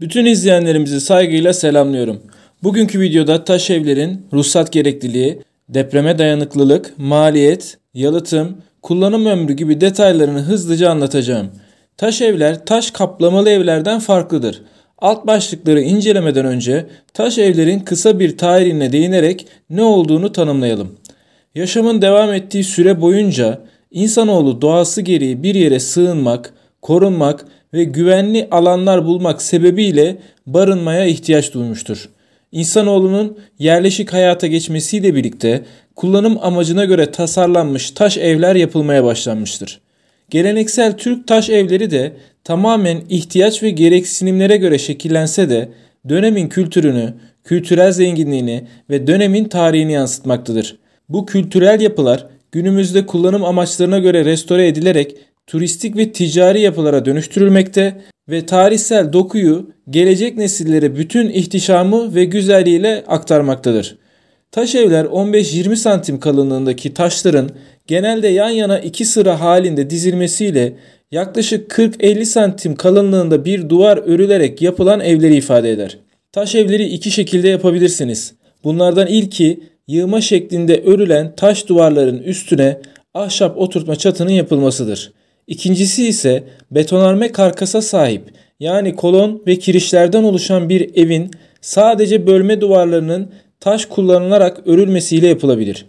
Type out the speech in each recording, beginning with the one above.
Bütün izleyenlerimizi saygıyla selamlıyorum. Bugünkü videoda taş evlerin ruhsat gerekliliği, depreme dayanıklılık, maliyet, yalıtım, kullanım ömrü gibi detaylarını hızlıca anlatacağım. Taş evler taş kaplamalı evlerden farklıdır. Alt başlıkları incelemeden önce taş evlerin kısa bir tarihine değinerek ne olduğunu tanımlayalım. Yaşamın devam ettiği süre boyunca insanoğlu doğası gereği bir yere sığınmak, korunmak ve güvenli alanlar bulmak sebebiyle barınmaya ihtiyaç duymuştur. İnsanoğlunun yerleşik hayata geçmesiyle birlikte kullanım amacına göre tasarlanmış taş evler yapılmaya başlanmıştır. Geleneksel Türk taş evleri de tamamen ihtiyaç ve gereksinimlere göre şekillense de dönemin kültürünü, kültürel zenginliğini ve dönemin tarihini yansıtmaktadır. Bu kültürel yapılar günümüzde kullanım amaçlarına göre restore edilerek turistik ve ticari yapılara dönüştürülmekte ve tarihsel dokuyu gelecek nesillere bütün ihtişamı ve güzelliğiyle aktarmaktadır. Taş evler 15-20 santim kalınlığındaki taşların genelde yan yana iki sıra halinde dizilmesiyle yaklaşık 40-50 santim kalınlığında bir duvar örülerek yapılan evleri ifade eder. Taş evleri iki şekilde yapabilirsiniz. Bunlardan ilki yığma şeklinde örülen taş duvarların üstüne ahşap oturtma çatının yapılmasıdır. İkincisi ise betonarme karkasa sahip yani kolon ve kirişlerden oluşan bir evin sadece bölme duvarlarının taş kullanılarak örülmesiyle yapılabilir.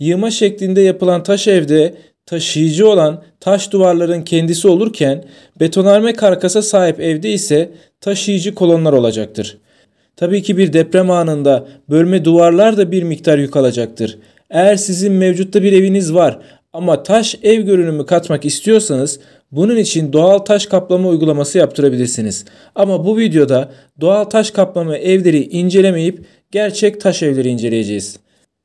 Yığma şeklinde yapılan taş evde taşıyıcı olan taş duvarların kendisi olurken betonarme karkasa sahip evde ise taşıyıcı kolonlar olacaktır. Tabii ki bir deprem anında bölme duvarlar da bir miktar yük alacaktır. Eğer sizin mevcutta bir eviniz var ama taş ev görünümü katmak istiyorsanız bunun için doğal taş kaplama uygulaması yaptırabilirsiniz. Ama bu videoda doğal taş kaplama evleri incelemeyip gerçek taş evleri inceleyeceğiz.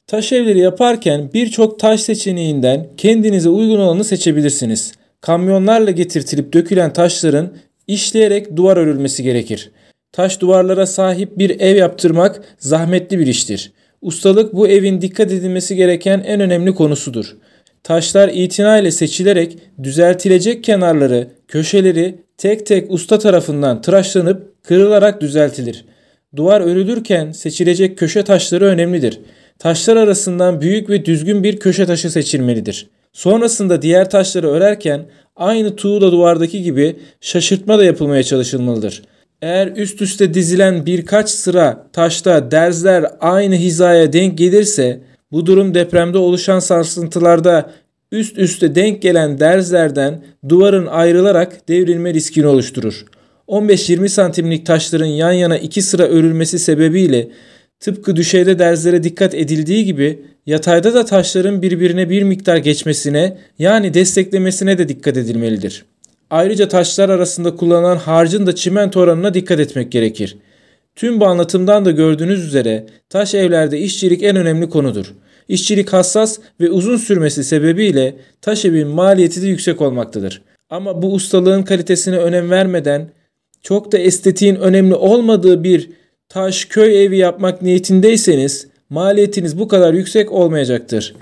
Taş evleri yaparken birçok taş seçeneğinden kendinize uygun olanı seçebilirsiniz. Kamyonlarla getirtilip dökülen taşların işleyerek duvar örülmesi gerekir. Taş duvarlara sahip bir ev yaptırmak zahmetli bir iştir. Ustalık bu evin dikkat edilmesi gereken en önemli konusudur. Taşlar itina ile seçilerek düzeltilecek kenarları, köşeleri tek tek usta tarafından tıraşlanıp kırılarak düzeltilir. Duvar örülürken seçilecek köşe taşları önemlidir. Taşlar arasından büyük ve düzgün bir köşe taşı seçilmelidir. Sonrasında diğer taşları örerken aynı tuğla duvardaki gibi şaşırtma da yapılmaya çalışılmalıdır. Eğer üst üste dizilen birkaç sıra taşta derzler aynı hizaya denk gelirse bu durum depremde oluşan sarsıntılarda üst üste denk gelen derzlerden duvarın ayrılarak devrilme riskini oluşturur. 15-20 santimlik taşların yan yana iki sıra örülmesi sebebiyle tıpkı düşeyde derzlere dikkat edildiği gibi yatayda da taşların birbirine bir miktar geçmesine yani desteklemesine de dikkat edilmelidir. Ayrıca taşlar arasında kullanılan harcın da çimento oranına dikkat etmek gerekir. Tüm bu anlatımdan da gördüğünüz üzere taş evlerde işçilik en önemli konudur. İşçilik hassas ve uzun sürmesi sebebiyle taş evin maliyeti de yüksek olmaktadır. Ama bu ustalığın kalitesine önem vermeden çok da estetiğin önemli olmadığı bir taş köy evi yapmak niyetindeyseniz maliyetiniz bu kadar yüksek olmayacaktır.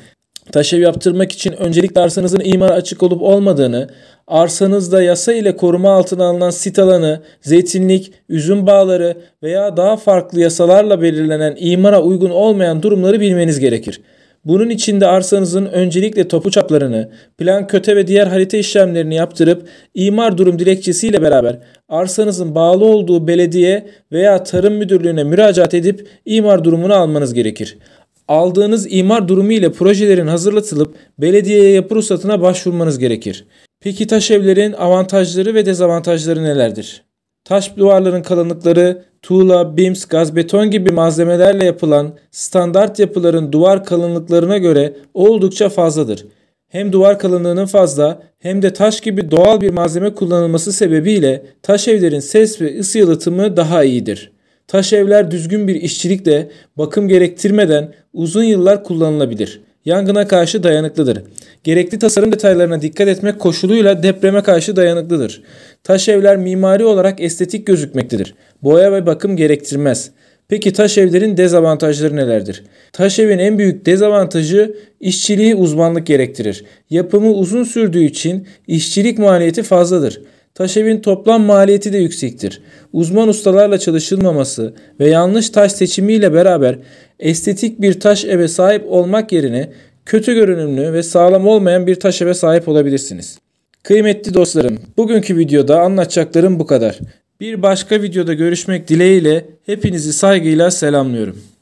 Taş ev yaptırmak için öncelikle arsanızın imara açık olup olmadığını, arsanızda yasa ile koruma altına alınan sit alanı, zeytinlik, üzüm bağları veya daha farklı yasalarla belirlenen imara uygun olmayan durumları bilmeniz gerekir. Bunun için de arsanızın öncelikle topu çaplarını, plan köte ve diğer harita işlemlerini yaptırıp imar durum dilekçesiyle beraber arsanızın bağlı olduğu belediye veya tarım müdürlüğüne müracaat edip imar durumunu almanız gerekir aldığınız imar durumu ile projelerin hazırlatılıp belediyeye yapı ruhsatına başvurmanız gerekir. Peki taş evlerin avantajları ve dezavantajları nelerdir? Taş duvarların kalınlıkları, tuğla, bims, gaz, beton gibi malzemelerle yapılan standart yapıların duvar kalınlıklarına göre oldukça fazladır. Hem duvar kalınlığının fazla hem de taş gibi doğal bir malzeme kullanılması sebebiyle taş evlerin ses ve ısı yalıtımı daha iyidir. Taş evler düzgün bir işçilikle bakım gerektirmeden uzun yıllar kullanılabilir. Yangına karşı dayanıklıdır. Gerekli tasarım detaylarına dikkat etmek koşuluyla depreme karşı dayanıklıdır. Taş evler mimari olarak estetik gözükmektedir. Boya ve bakım gerektirmez. Peki taş evlerin dezavantajları nelerdir? Taş evin en büyük dezavantajı işçiliği uzmanlık gerektirir. Yapımı uzun sürdüğü için işçilik maliyeti fazladır. Taş evin toplam maliyeti de yüksektir. Uzman ustalarla çalışılmaması ve yanlış taş seçimiyle beraber estetik bir taş eve sahip olmak yerine kötü görünümlü ve sağlam olmayan bir taş eve sahip olabilirsiniz. Kıymetli dostlarım, bugünkü videoda anlatacaklarım bu kadar. Bir başka videoda görüşmek dileğiyle hepinizi saygıyla selamlıyorum.